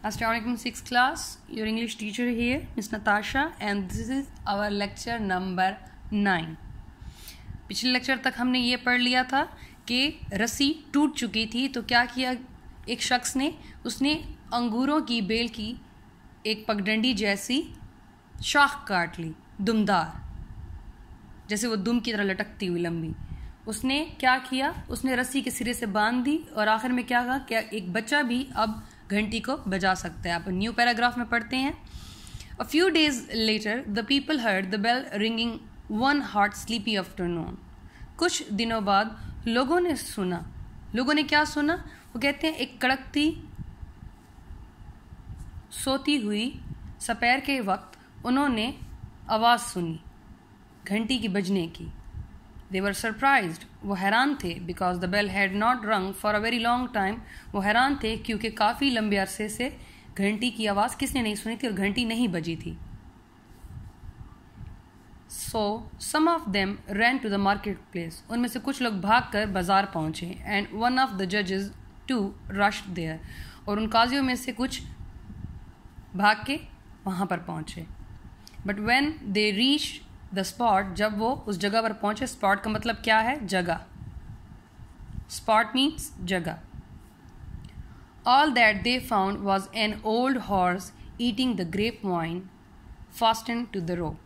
Assalamualaikum 6th class, your English teacher here, Miss Natasha, and this is our lecture number 9. पिछले lecture तक हमने ये पढ़ लिया था कि रस्सी टूट चुकी थी तो क्या किया एक शख्स ने उसने अंगूरों की बेल की एक पगडंडी जैसी शाख काट ली दुमदार जैसे वो दुम की तरह लटकती हुई लंबी उसने क्या किया उसने रस्सी के सिरे से बांध दी और आखिर में क्या कहा क्या एक बच्चा भी अब घंटी को बजा सकते हैं आप न्यू पैराग्राफ में पढ़ते हैं a few days later the people heard the bell ringing one hot sleepy afternoon कुछ दिनों बाद लोगों ने सुना लोगों ने क्या सुना वो कहते हैं एक कड़कती सोती हुई सपैर के वक्त उन्होंने आवाज़ सुनी घंटी की बजने की दे वर सरप्राइज वो हैरान थे because the bell had not rung for a very long time वो हैरान थे क्योंकि काफ़ी लंबे अरसे से घंटी की आवाज़ किसने नहीं सुनी थी और घंटी नहीं बजी थी so some of them ran to the market place उनमें से कुछ लोग भाग कर बाजार पहुंचे एंड वन ऑफ द जजेज टू रश देयर और उन काजियों में से कुछ भाग के वहाँ पर पहुँचे but when they reach the spot जब वो उस जगह पर पहुंचे स्पॉट का मतलब क्या है जगह स्पॉट मीन्स जगह all that they found was an old horse eating the grape vine and to the rope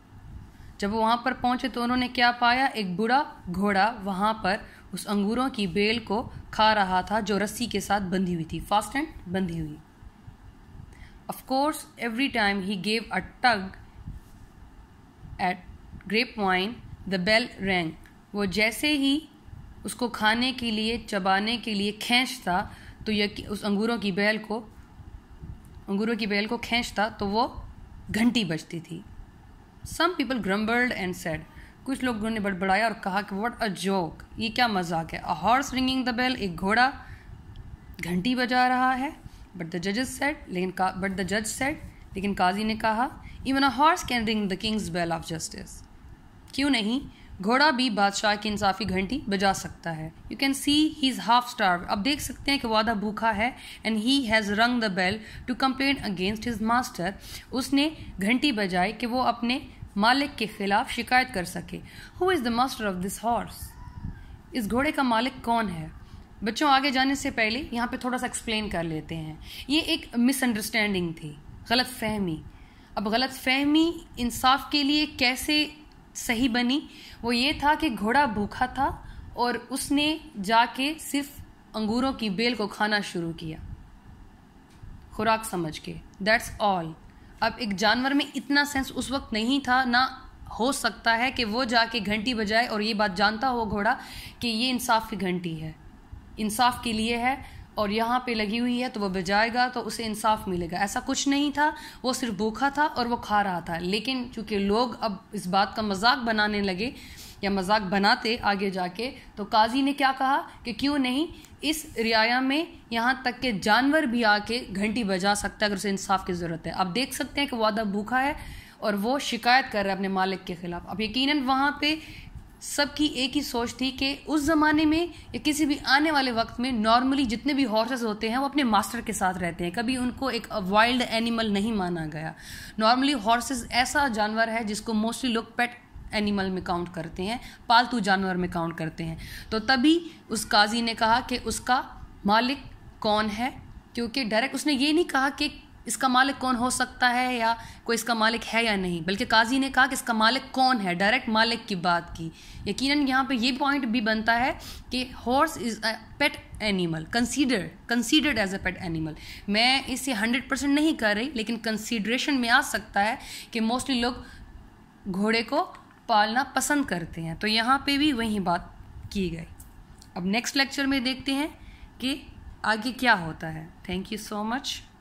जब वो वहाँ पर पहुँचे तो उन्होंने क्या पाया एक बुरा घोड़ा वहाँ पर उस अंगूरों की बेल को खा रहा था जो रस्सी के साथ बंधी हुई थी फास्ट एंड बंधी हुई of course every time he gave a tug at grape vine the bell rang वो जैसे ही उसको खाने के लिए चबाने के लिए खींचता तो यह उस अंगूरों की बैल को अंगूरों की बैल को खींचता तो वो घंटी बजती थी some people grumbled and said कुछ लोगों ने बड़बड़ाया और कहा कि वट अ जोक ये क्या मजाक है a horse ringing the bell एक घोड़ा घंटी बजा रहा है बट द जजेस सेट लेकिन बट द जज सेट लेकिन काजी ने कहा even a horse can ring the king's bell of justice क्यों नहीं घोड़ा भी बादशाह की इंसाफी घंटी बजा सकता है you can see he is half starved अब देख सकते हैं कि वादा भूखा है and he has rung the bell to complain against his master उसने घंटी बजाई कि वो अपने मालिक के खिलाफ शिकायत कर सके who is the master of this horse इस घोड़े का मालिक कौन है बच्चों आगे जाने से पहले यहाँ पे थोड़ा सा एक्सप्लेन कर लेते हैं ये एक मिसअंडरस्टैंडिंग थी गलत फहमी अब गलत फहमी इंसाफ के लिए कैसे सही बनी वो ये था कि घोड़ा भूखा था और उसने जाके सिर्फ अंगूरों की बेल को खाना शुरू किया खुराक समझ के दैट्स ऑल अब एक जानवर में इतना सेंस उस वक्त नहीं था ना हो सकता है कि वो जाके घंटी बजाए और ये बात जानता हो घोड़ा कि ये इंसाफ की घंटी है इंसाफ के लिए है और यहाँ पे लगी हुई है तो वो बजाएगा तो उसे इंसाफ मिलेगा ऐसा कुछ नहीं था वो सिर्फ भूखा था और वो खा रहा था लेकिन चूंकि लोग अब इस बात का मजाक बनाने लगे या मजाक बनाते आगे जाके तो काजी ने क्या कहा कि क्यों नहीं इस रियाया में यहाँ तक के जानवर भी आके घंटी बजा सकता है अगर उसे इंसाफ की ज़रूरत है आप देख सकते हैं कि वादा भूखा है और वो शिकायत कर रहा है अपने मालिक के ख़िलाफ़ अब यकीनन वहाँ पे सबकी एक ही सोच थी कि उस ज़माने में या किसी भी आने वाले वक्त में नॉर्मली जितने भी हॉर्सेस होते हैं वो अपने मास्टर के साथ रहते हैं कभी उनको एक वाइल्ड एनिमल नहीं माना गया नॉर्मली हॉर्सेस ऐसा जानवर है जिसको मोस्टली लोग पेट एनिमल में काउंट करते हैं पालतू जानवर में काउंट करते हैं तो तभी उस काजी ने कहा कि उसका मालिक कौन है क्योंकि डायरेक्ट उसने ये नहीं कहा कि इसका मालिक कौन हो सकता है या कोई इसका मालिक है या नहीं बल्कि काजी ने कहा कि इसका मालिक कौन है डायरेक्ट मालिक की बात की यकीनन यहाँ पे ये पॉइंट भी बनता है कि horse is a pet animal consider considered as a pet animal मैं इसे हंड्रेड परसेंट नहीं कर रही लेकिन कंसीडरेशन में आ सकता है कि मोस्टली लोग घोड़े को पालना पसंद करते हैं तो यहाँ पर भी वही बात की गई अब नेक्स्ट लेक्चर में देखते हैं कि आगे क्या होता है थैंक यू सो मच